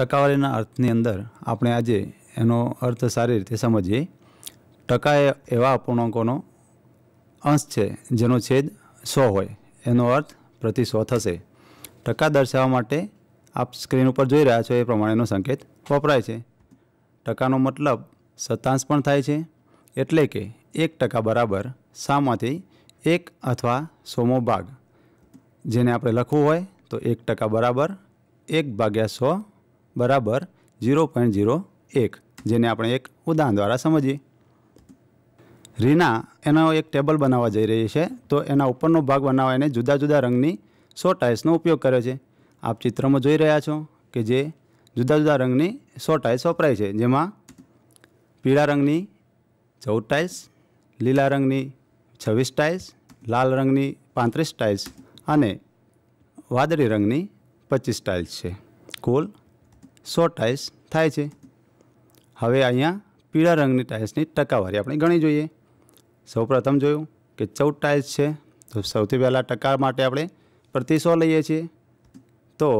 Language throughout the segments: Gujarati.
ટકાવારીના અર્થની અંદર આપણે આજે એનો અર્થ સારી રીતે સમજીએ ટકા એ એવા અપૂર્ણાંકોનો અંશ છે જેનો છેદ સો હોય એનો અર્થ પ્રતિ સો થશે ટકા દર્શાવવા માટે આપ સ્ક્રીન ઉપર જોઈ રહ્યા છો એ પ્રમાણેનો સંકેત વપરાય છે ટકાનો મતલબ સત્તાંશ પણ થાય છે એટલે કે એક ટકા બરાબર સામાંથી એક અથવા સોમો ભાગ જેને આપણે લખવું હોય તો એક ટકા બરાબર એક ભાગ્યા સો બરાબર જીરો પોઈન્ટ જીરો એક જેને આપણે એક ઉદાહરણ દ્વારા સમજીએ રીના એનો એક ટેબલ બનાવવા જઈ રહી છે તો એના ઉપરનો ભાગ બનાવવા એને જુદા જુદા રંગની સો ટાઇલ્સનો ઉપયોગ કર્યો છે આપ ચિત્રમાં જોઈ રહ્યા છો કે જે જુદા જુદા રંગની સો ટાઇલ્સ વપરાય છે જેમાં પીળા રંગની ચૌદ ટાઇલ્સ લીલા રંગની છવ્વીસ ટાઇલ્સ લાલ રંગની પાંત્રીસ ટાઇલ્સ અને વાદળી રંગની પચીસ ટાઇલ્સ છે કુલ સો ટાઇલ્સ થાય છે હવે અહીંયા પીળા રંગની ટાઇલ્સની ટકાવારી આપણે ગણી જોઈએ સૌ પ્રથમ જોયું કે ચૌદ ટાઇલ્સ છે તો સૌથી પહેલાં ટકા માટે આપણે પ્રતિ સો લઈએ છીએ તો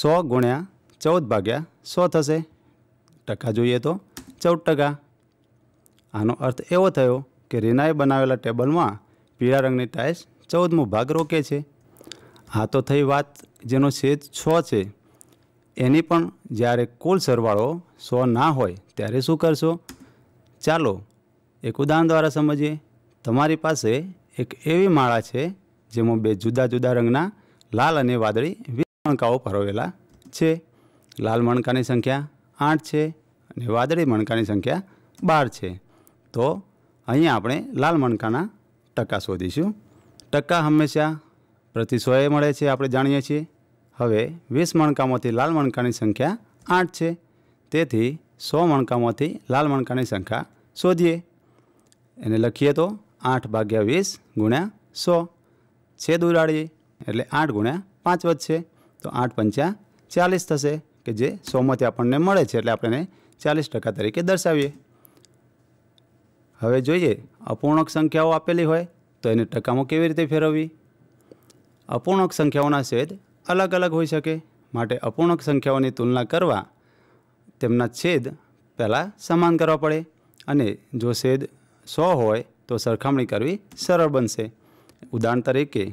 સો ગુણ્યા ચૌદ ભાગ્યા સો થશે ટકા જોઈએ તો ચૌદ ટકા આનો અર્થ એવો થયો કે રીનાએ બનાવેલા ટેબલમાં પીળા રંગની ટાઇલ્સ ચૌદમો ભાગ રોકે છે આ તો થઈ વાત જેનો છેદ છ છે એની પણ જ્યારે કુલ સરવાળો સો ના હોય ત્યારે શું કરશો ચાલો એક ઉદાહરણ દ્વારા સમજીએ તમારી પાસે એક એવી માળા છે જેમાં બે જુદા જુદા રંગના લાલ અને વાદળી વીસ મણકાઓ પરોવેલા છે લાલ મણકાની સંખ્યા આઠ છે અને વાદળી મણકાની સંખ્યા બાર છે તો અહીં આપણે લાલ મણકાના ટકા શોધીશું ટકા હંમેશા પ્રતિ સોએ મળે છે આપણે જાણીએ છીએ હવે વીસ મણકામાંથી લાલ મણકાની સંખ્યા આઠ છે તેથી સો મણકામાંથી લાલ મણકાની સંખ્યા શોધીએ એને લખીએ તો આઠ ભાગ્યા વીસ ગુણ્યા સો છે ઉડાડીએ એટલે આઠ ગુણ્યા પાંચ વધશે તો આઠ પંચ્યા ચાલીસ થશે કે જે સોમાંથી આપણને મળે છે એટલે આપણે ચાલીસ ટકા તરીકે દર્શાવીએ હવે જોઈએ અપૂર્ણક સંખ્યાઓ આપેલી હોય તો એને ટકામાં કેવી રીતે ફેરવવી અપૂર્ણક સંખ્યાઓના છેદ અલગ અલગ હોઈ શકે માટે અપૂર્ણક સંખ્યાઓની તુલના કરવા તેમના છેદ પહેલાં સમાન કરવા પડે અને જો છેદ સો હોય તો સરખામણી કરવી સરળ બનશે ઉદાહરણ તરીકે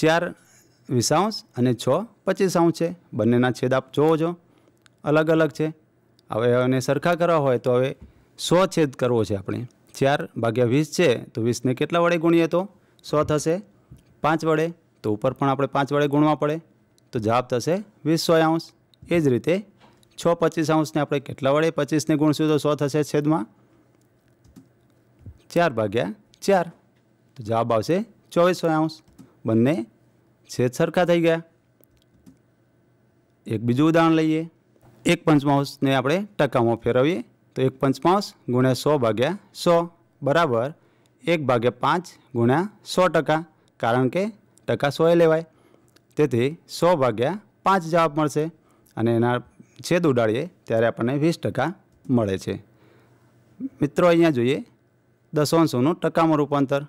ચાર વીસાંશ અને છ પચીસાંશ છે બંનેના છેદ આપ જોવો જોજો અલગ અલગ છે હવે એને સરખા કરવા હોય તો હવે સો છેદ કરવો છે આપણે ચાર ભાગ્યા વીસ છે તો વીસને કેટલા વડે ગુણીએ તો સો થશે પાંચ વડે તો ઉપર પણ આપણે પાંચ વડે ગુણવા પડે તો જવાબ થશે વીસ સો અંશ એ જ રીતે છ પચીસ અંશને આપણે કેટલા વડે પચીસને ગુણશું તો સો થશે છેદમાં ચાર ભાગ્યા ચાર તો જવાબ આવશે ચોવીસો અંશ બંને છેદ સરખા થઈ ગયા એક બીજું ઉદાહરણ લઈએ એક પંચમાંશને આપણે ટકામાં ફેરવીએ તો એક પંચમાંશ ગુણ્યા સો ભાગ્યા સો બરાબર એક ભાગ્યા પાંચ ગુણ્યા સો ટકા કારણ કે ટકા સોએ લેવાય તેથી સો ભાગ્યા પાંચ જવાબ મળશે અને એના છેદ ઉડાડીએ ત્યારે આપણને વીસ ટકા મળે છે મિત્રો અહીંયા જોઈએ દશાંશોનું ટકામાં રૂપાંતર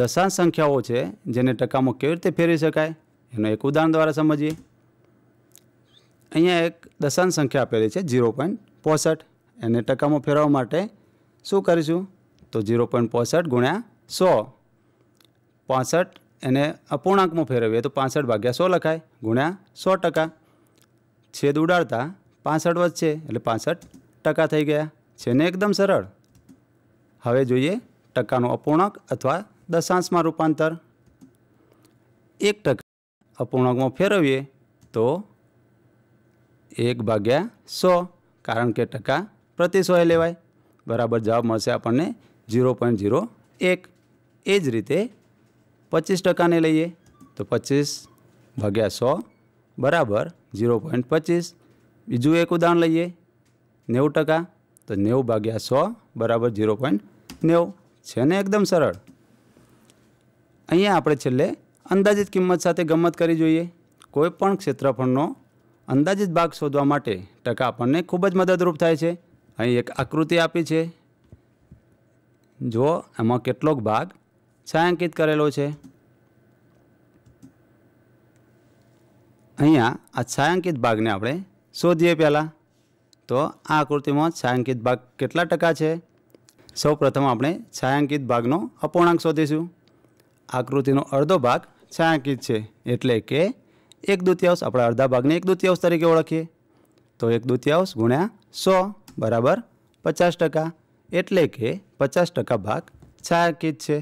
દશાંશ સંખ્યાઓ છે જેને ટકામાં કેવી રીતે ફેરવી શકાય એનું એક ઉદાહરણ દ્વારા સમજીએ અહીંયા એક દશાંશ સંખ્યા આપેલી છે ઝીરો પોઈન્ટ પોસઠ એને ટકામાં ફેરવવા માટે શું કરીશું તો ઝીરો પોઈન્ટ પોસઠ ગુણ્યા સો પાસઠ એને અપૂર્ણાંકમાં ફેરવીએ તો પાસઠ ભાગ્યા સો લખાય ગુણ્યા સો ટકા છેદ ઉડાડતા પાસઠ વધશે એટલે પાસઠ ટકા થઈ ગયા છે ને એકદમ સરળ હવે જોઈએ ટકાનું અપૂર્ણાંક અથવા દશાંશમાં રૂપાંતર એક ટકા અપૂર્ણાંકમાં ફેરવીએ તો એક ભાગ્યા સો કારણ કે ટકા પ્રતિ સોએ લેવાય બરાબર જવાબ મળશે આપણને ઝીરો પોઈન્ટ ઝીરો એક એ જ રીતે પચીસ ટકાને લઈએ તો પચીસ ભાગ્યા સો બરાબર ઝીરો પોઈન્ટ પચીસ બીજું એક ઉદાહરણ લઈએ નેવું ટકા તો નેવું ભાગ્યા સો બરાબર ઝીરો પોઈન્ટ નેવું છે ને એકદમ સરળ અહીંયા આપણે છેલ્લે અંદાજિત કિંમત સાથે ગમત કરી જોઈએ કોઈપણ ક્ષેત્રફળનો અંદાજિત ભાગ શોધવા માટે ટકા આપણને ખૂબ જ મદદરૂપ થાય છે અહીં એક આકૃતિ આપી છે જો એમાં કેટલોક ભાગ છાયાંકિત કરેલો છે અહીંયા આ છાયાંકિત ભાગને આપણે શોધીએ પહેલાં તો આ આકૃતિમાં છાયાંકિત ભાગ કેટલા ટકા છે સૌપ્રથમ આપણે છાયાંકિત ભાગનો અપૂર્ણાંક શોધીશું આકૃતિનો અડધો ભાગ છાયાંકિત છે એટલે કે એક દૂતિયાંશ આપણા અડધા ભાગને એક દૂતિયાંશ તરીકે ઓળખીએ તો એક દૂતિયાંશ ગુણ્યા સો બરાબર પચાસ ટકા એટલે કે પચાસ ટકા ભાગ છાયાંકિત છે